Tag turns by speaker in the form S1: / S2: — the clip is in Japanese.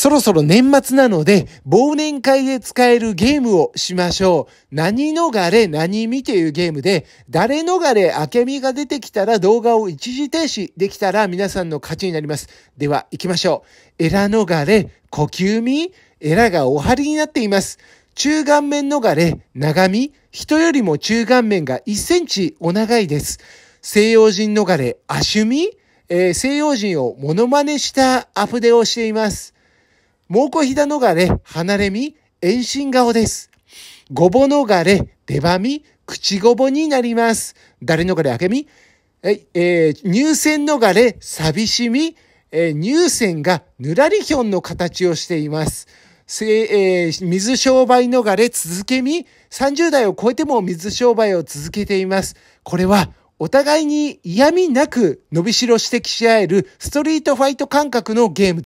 S1: そろそろ年末なので、忘年会で使えるゲームをしましょう。何逃れ何見というゲームで、誰逃れ明美が出てきたら動画を一時停止できたら皆さんの勝ちになります。では、行きましょう。エラ逃れ、呼吸見、エラがお張りになっています。中顔面逃れ、長身、人よりも中顔面が1センチお長いです。西洋人逃れ、足み、えー、西洋人をモノマネしたアプデをしています。猛虎ひだのがれ、離れみ、遠心顔です。ごぼのがれ、出ばみ、口ごぼになります。誰のがれ、あけみ、ええー、入選のがれ、寂しみ、えー、入選がぬらりひょんの形をしています。えー、水商売逃れ続けみ、30代を超えても水商売を続けています。これは、お互いに嫌味なく伸びしろ指摘し合えるストリートファイト感覚のゲーム。